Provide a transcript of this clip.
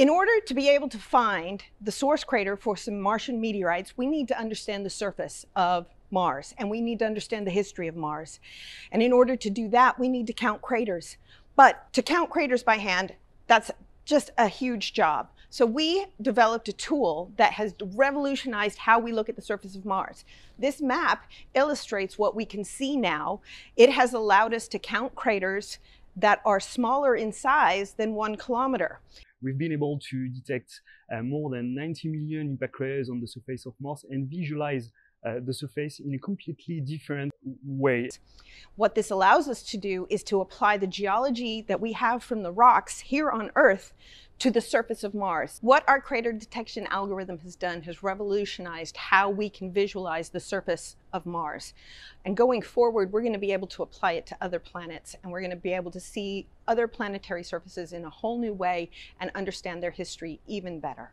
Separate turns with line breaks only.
In order to be able to find the source crater for some Martian meteorites, we need to understand the surface of Mars and we need to understand the history of Mars. And in order to do that, we need to count craters. But to count craters by hand, that's just a huge job. So we developed a tool that has revolutionized how we look at the surface of Mars. This map illustrates what we can see now. It has allowed us to count craters that are smaller in size than one
kilometer. We've been able to detect uh, more than 90 million impact craters on the surface of Mars and visualize uh, the surface in a completely different way.
What this allows us to do is to apply the geology that we have from the rocks here on Earth to the surface of Mars. What our crater detection algorithm has done has revolutionized how we can visualize the surface of Mars. And going forward, we're going to be able to apply it to other planets and we're going to be able to see other planetary surfaces in a whole new way and understand their history even better.